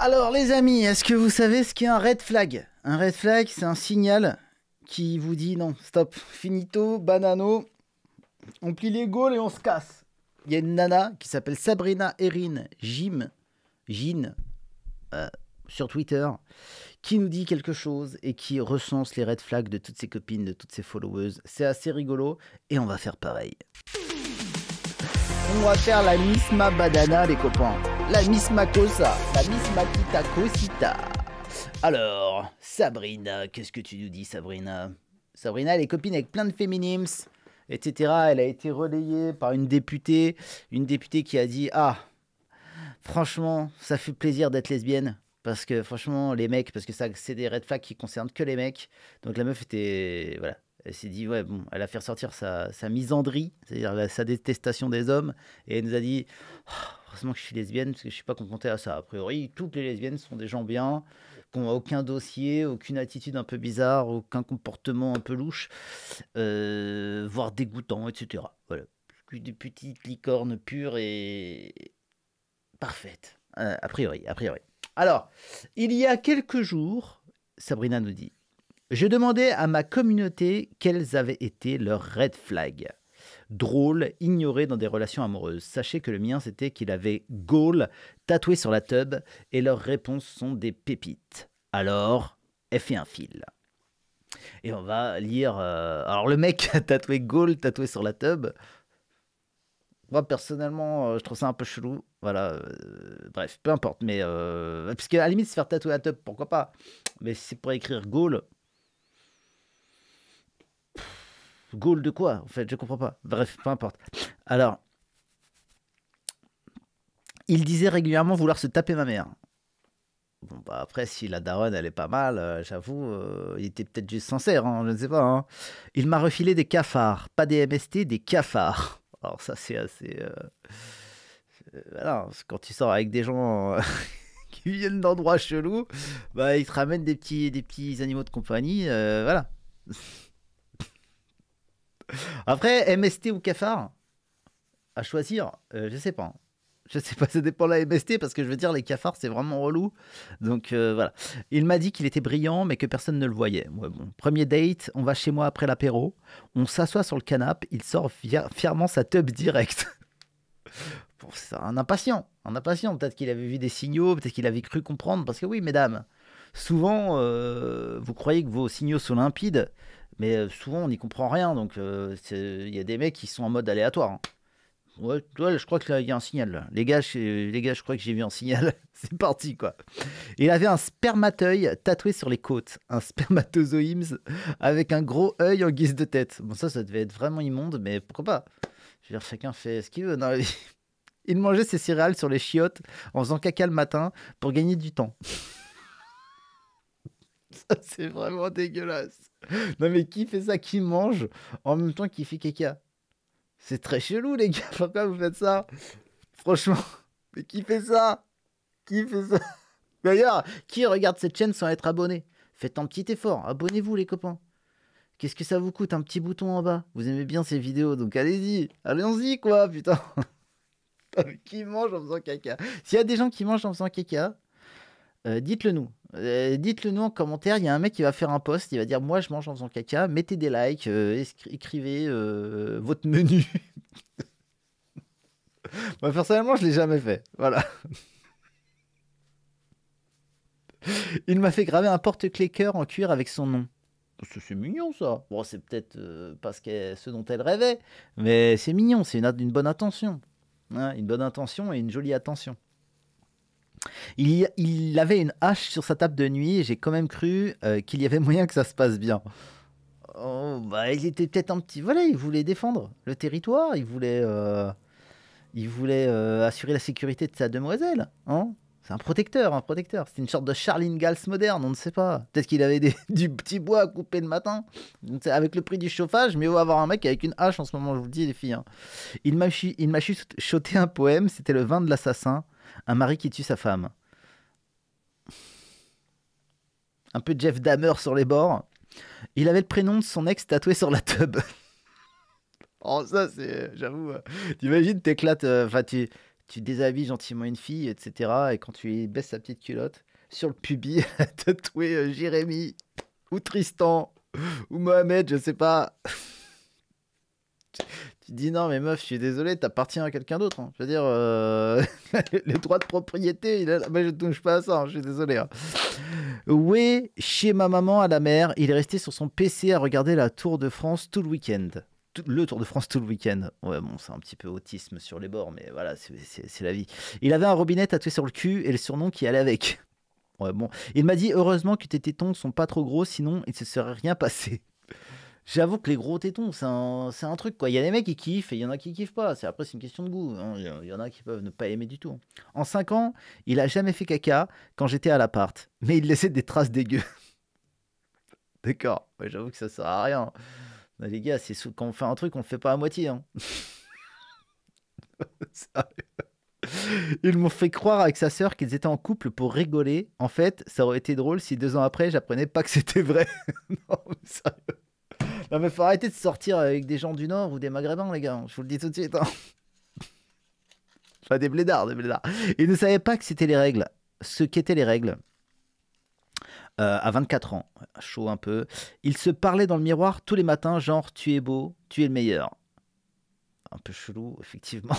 Alors les amis, est-ce que vous savez ce qu'est un red flag Un red flag, c'est un signal qui vous dit non, stop, finito, banano, on plie les gaules et on se casse. Il y a une nana qui s'appelle Sabrina Erin Jim, Jean, euh, sur Twitter, qui nous dit quelque chose et qui recense les red flags de toutes ses copines, de toutes ses followers. C'est assez rigolo et on va faire pareil on va faire la Misma Badana, les copains. La Misma Cosa, la Misma Kita Cosita. Alors, Sabrina, qu'est-ce que tu nous dis, Sabrina Sabrina, elle est copine avec plein de féminims, etc. Elle a été relayée par une députée, une députée qui a dit Ah, franchement, ça fait plaisir d'être lesbienne. Parce que franchement, les mecs, parce que ça, c'est des red flags qui concernent que les mecs. Donc la meuf était. Voilà, elle s'est dit, ouais, bon, elle a fait ressortir sa, sa misandrie, c'est-à-dire sa détestation des hommes, et elle nous a dit, forcément oh, que je suis lesbienne, parce que je ne suis pas confrontée à ça. A priori, toutes les lesbiennes sont des gens bien, qui n'ont aucun dossier, aucune attitude un peu bizarre, aucun comportement un peu louche, euh, voire dégoûtant, etc. Voilà. Des petites licornes pures et parfaites, euh, a priori, a priori. Alors, il y a quelques jours, Sabrina nous dit, je demandais à ma communauté quels avaient été leurs red flags. Drôle, ignoré dans des relations amoureuses. Sachez que le mien, c'était qu'il avait Gaulle tatoué sur la tub et leurs réponses sont des pépites. Alors, elle fait un fil. Et on va lire. Euh, alors, le mec a tatoué Gaulle tatoué sur la tub. Moi, personnellement, euh, je trouve ça un peu chelou. Voilà. Euh, bref, peu importe. Mais. puisque parce la limite, se faire tatouer la tub, pourquoi pas Mais c'est pour écrire Gaulle. Gaulle de quoi En fait, je comprends pas. Bref, peu importe. Alors, il disait régulièrement vouloir se taper ma mère. Bon, bah après, si la daronne, elle est pas mal, euh, j'avoue, euh, il était peut-être juste sincère, hein, je ne sais pas. Hein. Il m'a refilé des cafards, pas des MST, des cafards. Alors, ça, c'est assez. Euh, voilà, quand tu sors avec des gens qui viennent d'endroits chelous, bah, ils te ramènent des petits, des petits animaux de compagnie, voilà. Après, MST ou cafard À choisir, je euh, je sais pas. Je sais pas, ça dépend de la MST parce que je veux dire, les cafards, c'est vraiment relou. Donc euh, voilà. Il m'a dit qu'il était brillant mais que personne ne le voyait. Premier date, on va chez moi après l'apéro. On s'assoit sur le canapé. Il sort fièrement sa tub direct. c'est un impatient. Un impatient. Peut-être qu'il avait vu des signaux, peut-être qu'il avait cru comprendre. Parce que oui, mesdames, souvent, euh, vous croyez que vos signaux sont limpides, mais euh, souvent, on n'y comprend rien. Donc, euh, il y a des mecs qui sont en mode aléatoire. Hein. Ouais, je crois qu'il y a un signal. Les gars, je, les gars, je crois que j'ai vu un signal. C'est parti, quoi. Il avait un spermateuil tatoué sur les côtes. Un spermatozoïms avec un gros œil en guise de tête. Bon, ça, ça devait être vraiment immonde, mais pourquoi pas Je veux dire, chacun fait ce qu'il veut dans la vie. Il mangeait ses céréales sur les chiottes en faisant caca le matin pour gagner du temps. c'est vraiment dégueulasse. Non, mais qui fait ça Qui mange en même temps qu'il fait caca C'est très chelou, les gars. Pourquoi vous faites ça Franchement, mais qui fait ça Qui fait ça D'ailleurs, qui regarde cette chaîne sans être abonné Faites un petit effort. Abonnez-vous, les copains. Qu'est-ce que ça vous coûte Un petit bouton en bas. Vous aimez bien ces vidéos, donc allez-y. Allons-y, quoi, putain. qui mange en faisant caca S'il y a des gens qui mangent en faisant caca, euh, dites-le nous. Euh, dites-le nous en commentaire. Il y a un mec qui va faire un post. Il va dire Moi, je mange en faisant caca. Mettez des likes. Euh, écrivez euh, votre menu. Moi, personnellement, je l'ai jamais fait. Voilà. Il m'a fait graver un porte clé cœur en cuir avec son nom. C'est mignon ça. Bon, c'est peut-être parce que ce dont elle rêvait, mais c'est mignon, c'est une, bonne intention hein, une bonne intention et une jolie attention. Il, avait une hache sur sa table de nuit et j'ai quand même cru euh, qu'il y avait moyen que ça se passe bien. Oh, bah, il était peut-être un petit. Voilà, il voulait défendre le territoire, il voulait, euh, il voulait euh, assurer la sécurité de sa demoiselle. Hein. c'est un protecteur, un protecteur. C'est une sorte de Charlene Gals moderne, on ne sait pas. Peut-être qu'il avait du petit bois à couper le matin, avec le prix du chauffage, mais il avoir un mec avec une hache en ce moment, je vous dis, les filles. Hein. Il m'a chuté un poème, c'était Le vin de l'assassin. Un mari qui tue sa femme. Un peu Jeff Dahmer sur les bords. Il avait le prénom de son ex tatoué sur la tub. oh, ça, c'est. J'avoue. Euh, t'imagines, t'éclates. Euh, enfin, tu, tu déshabilles gentiment une fille, etc. Et quand tu baisses sa petite culotte, sur le pubis, tatoué euh, Jérémy, ou Tristan, ou Mohamed, je sais pas. Tu dis non, mais meuf, je suis désolé, t'appartiens à quelqu'un d'autre. Hein. Je veux dire, euh, les le droit de propriété, il je touche pas à ça, hein, je suis désolé. Hein. Oui, chez ma maman à la mer, il est resté sur son PC à regarder la Tour de France tout le week-end. Le Tour de France tout le week-end. Ouais, bon, c'est un petit peu autisme sur les bords, mais voilà, c'est la vie. Il avait un robinet tatoué sur le cul et le surnom qui allait avec. Ouais, bon. Il m'a dit heureusement que tes tétons sont pas trop gros, sinon il ne se serait rien passé. J'avoue que les gros tétons, c'est un, truc quoi. Il y a des mecs qui kiffent et il y en a qui kiffent pas. C'est après c'est une question de goût. Hein. Il y en a qui peuvent ne pas aimer du tout. Hein. En 5 ans, il a jamais fait caca quand j'étais à l'appart, mais il laissait des traces dégueu. D'accord. J'avoue que ça sert à rien. les gars, c'est quand on fait un truc, on le fait pas à moitié. Hein. Ils m'ont fait croire avec sa sœur qu'ils étaient en couple pour rigoler. En fait, ça aurait été drôle si deux ans après, j'apprenais pas que c'était vrai. non, sérieux. Non, mais faut arrêter de sortir avec des gens du Nord ou des Maghrébins, les gars. Je vous le dis tout de suite. Hein. Enfin, des blédards, des blédards. Ils ne savait pas que c'était les règles. Ce qu'étaient les règles. Euh, à 24 ans, chaud un peu. Il se parlait dans le miroir tous les matins, genre tu es beau, tu es le meilleur. Un peu chelou, effectivement.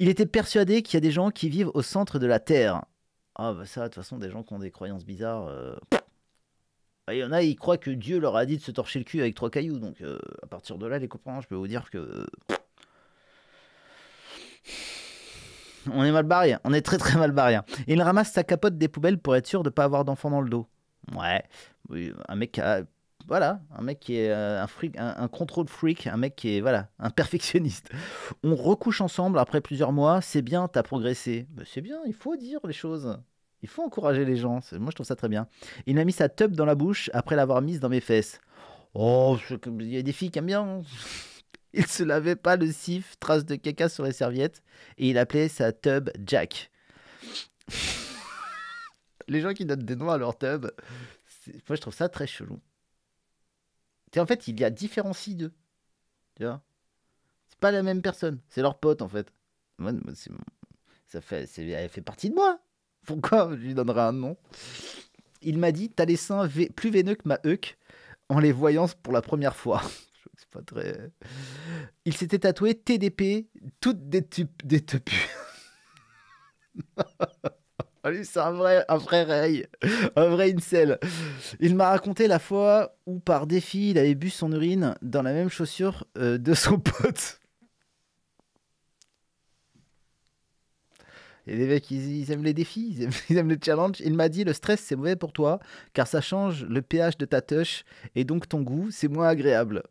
Il était persuadé qu'il y a des gens qui vivent au centre de la Terre. Ah bah ça, de toute façon, des gens qui ont des croyances bizarres, euh, il y en a, ils croient que Dieu leur a dit de se torcher le cul avec trois cailloux. Donc, euh, à partir de là, les copains, je peux vous dire que. Euh, on est mal barré, hein. on est très très mal barré. Hein. il ramasse sa capote des poubelles pour être sûr de ne pas avoir d'enfant dans le dos. Ouais, un mec Voilà, un mec qui est euh, un, freak, un, contrôle freak, un mec qui est voilà, un perfectionniste. On recouche ensemble après plusieurs mois, c'est bien, t'as progressé. Ben, c'est bien, il faut dire les choses. Il faut encourager les gens. Moi, je trouve ça très bien. Il m'a mis sa tub dans la bouche après l'avoir mise dans mes fesses. Oh, il y a des filles qui aiment bien. Hein. Il se lavait pas le sif, trace de caca sur les serviettes, et il appelait sa tub Jack. les gens qui donnent des noms à leur tub, moi je trouve ça très chelou. En fait, il y a différencie d'eux. Tu vois C'est pas la même personne, c'est leur pote en fait. ça fait, elle fait partie de moi. Pourquoi je lui donnerai un nom Il m'a dit T'as les seins plus veineux que ma huck en les voyant pour la première fois. C'est pas très. Il s'était tatoué TDP, toutes des Des ah c'est un vrai, un vrai un vrai incel. Il m'a raconté la fois où, par défi, il avait bu son urine dans la même chaussure euh, de son pote. Et mecs, ils, aiment les défis, ils aiment, les challenges. Il m'a dit le stress, c'est mauvais pour toi, car ça change le pH de ta touche et donc ton goût, c'est moins agréable.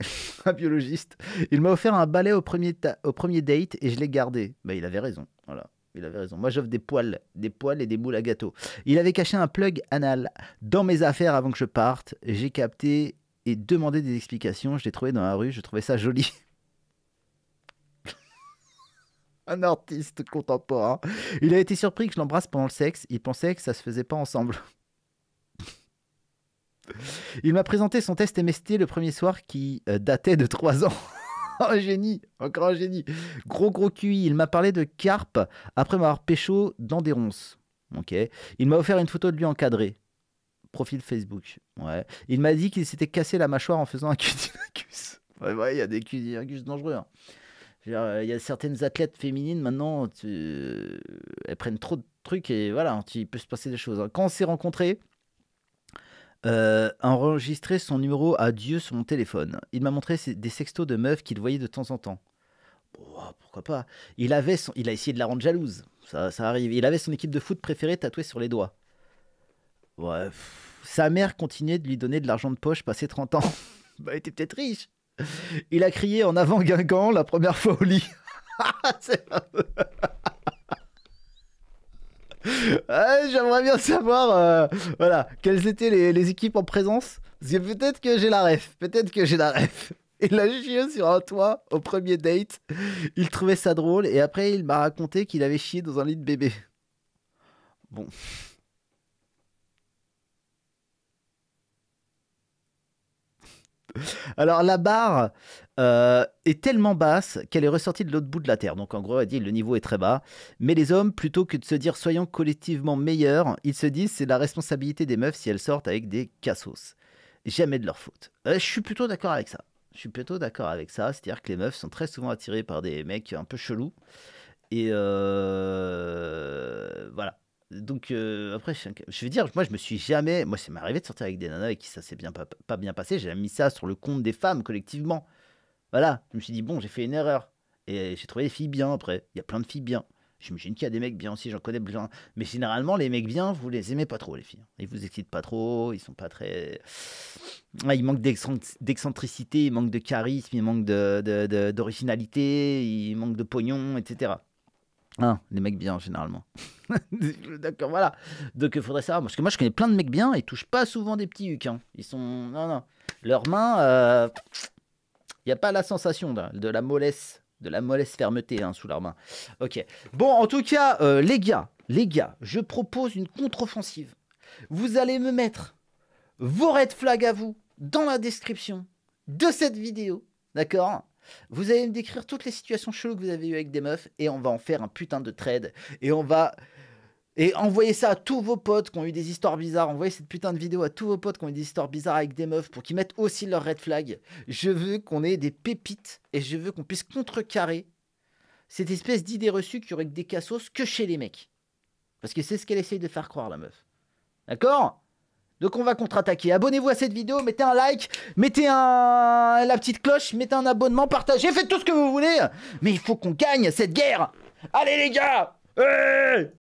un biologiste. Il m'a offert un balai au premier, au premier date et je l'ai gardé. Bah, il avait raison. Voilà. Il avait raison. Moi, j'offre des poils, des poils et des boules à gâteau. Il avait caché un plug anal dans mes affaires avant que je parte. J'ai capté et demandé des explications. Je l'ai trouvé dans la rue. Je trouvais ça joli. un artiste contemporain. Il a été surpris que je l'embrasse pendant le sexe. Il pensait que ça se faisait pas ensemble. Il m'a présenté son test MST le premier soir qui euh, datait de 3 ans. un génie, encore un génie. Gros gros QI. Il m'a parlé de carpe après m'avoir pécho dans des ronces. Ok. Il m'a offert une photo de lui encadrée. Profil Facebook. Ouais. Il m'a dit qu'il s'était cassé la mâchoire en faisant un cunilingus. Ouais, ouais, il y a des cunilingus dangereux. Hein. Euh, il y a certaines athlètes féminines maintenant, euh, elles prennent trop de trucs et voilà, hein, il peut se passer des choses. Quand on s'est rencontrés, euh, enregistré son numéro à Dieu sur mon téléphone. Il m'a montré des sextos de meufs qu'il voyait de temps en temps. Ah, pourquoi pas il, avait il a essayé de la rendre jalouse. Ça, arrive. Il avait son équipe de foot préférée tatouée sur les doigts. Ouais. Sa mère continuait de lui donner de l'argent de poche passé 30 ans. bah, elle était peut-être riche. Il a crié en avant Guingamp la première fois au lit. J'aimerais bien savoir euh, voilà, quelles étaient les, équipes en présence. Parce que peut-être que j'ai la ref. Peut-être que j'ai la ref. Il a chié sur un toit au premier date. Il trouvait ça drôle et après il m'a raconté qu'il avait chié dans un lit de bébé. Bon. Alors la barre euh, est tellement basse qu'elle est ressortie de l'autre bout de la Terre. Donc en gros, elle dit le niveau est très bas. Mais les hommes, plutôt que de se dire soyons collectivement meilleurs, ils se disent c'est la responsabilité des meufs si elles sortent avec des cassos. Jamais de leur faute. Euh, je suis plutôt d'accord avec ça. Je suis plutôt d'accord avec ça. C'est-à-dire que les meufs sont très souvent attirées par des mecs un peu chelous. Et euh, voilà donc euh, après, je veux dire, moi je me suis jamais, moi c'est m'est de sortir avec des nanas avec qui ça s'est bien pas, bien passé. J'ai mis ça sur le compte des femmes collectivement. Voilà, je me suis dit bon, j'ai fait une erreur et j'ai trouvé des filles bien après. Il y a plein de filles bien. J'imagine qu'il y a des mecs bien aussi, j'en connais plein. Mais généralement, les mecs bien, vous les aimez pas trop, les filles. Hein. Ils vous excitent pas trop, ils sont pas très. Ah, ils manquent d'excentricité, ils manquent de charisme, ils manquent d'originalité, de, de, ils manquent de pognon, etc les hein, mecs bien généralement. D'accord, voilà. Donc il faudrait savoir. Parce que moi je connais plein de mecs bien, ils touchent pas souvent des petits hucs. Hein. Ils sont. Non, non. Leurs mains, il euh, n'y a pas la sensation de, la mollesse. De la mollesse fermeté hein, sous leurs mains. Ok. Bon, en tout cas, euh, les gars, les gars, je propose une contre-offensive. Vous allez me mettre vos red flags à vous dans la description de cette vidéo. D'accord vous allez me décrire toutes les situations cheloues que vous avez eues avec des meufs et on va en faire un putain de trade. Et on va. Et envoyez ça à tous vos potes qui ont eu des histoires bizarres. Envoyez cette putain de vidéo à tous vos potes qui ont eu des histoires bizarres avec des meufs pour qu'ils mettent aussi leur red flag. Je veux qu'on ait des pépites et je veux qu'on puisse contrecarrer cette espèce d'idée reçue qu'il n'y aurait que des cassos que chez les mecs. Parce que c'est ce qu'elle essaye de faire croire, la meuf. D'accord donc on va contre-attaquer. Abonnez-vous à cette vidéo, mettez un like, mettez un... la petite cloche, mettez un abonnement, partagez, faites tout ce que vous voulez. Mais il faut qu'on gagne cette guerre. Allez les gars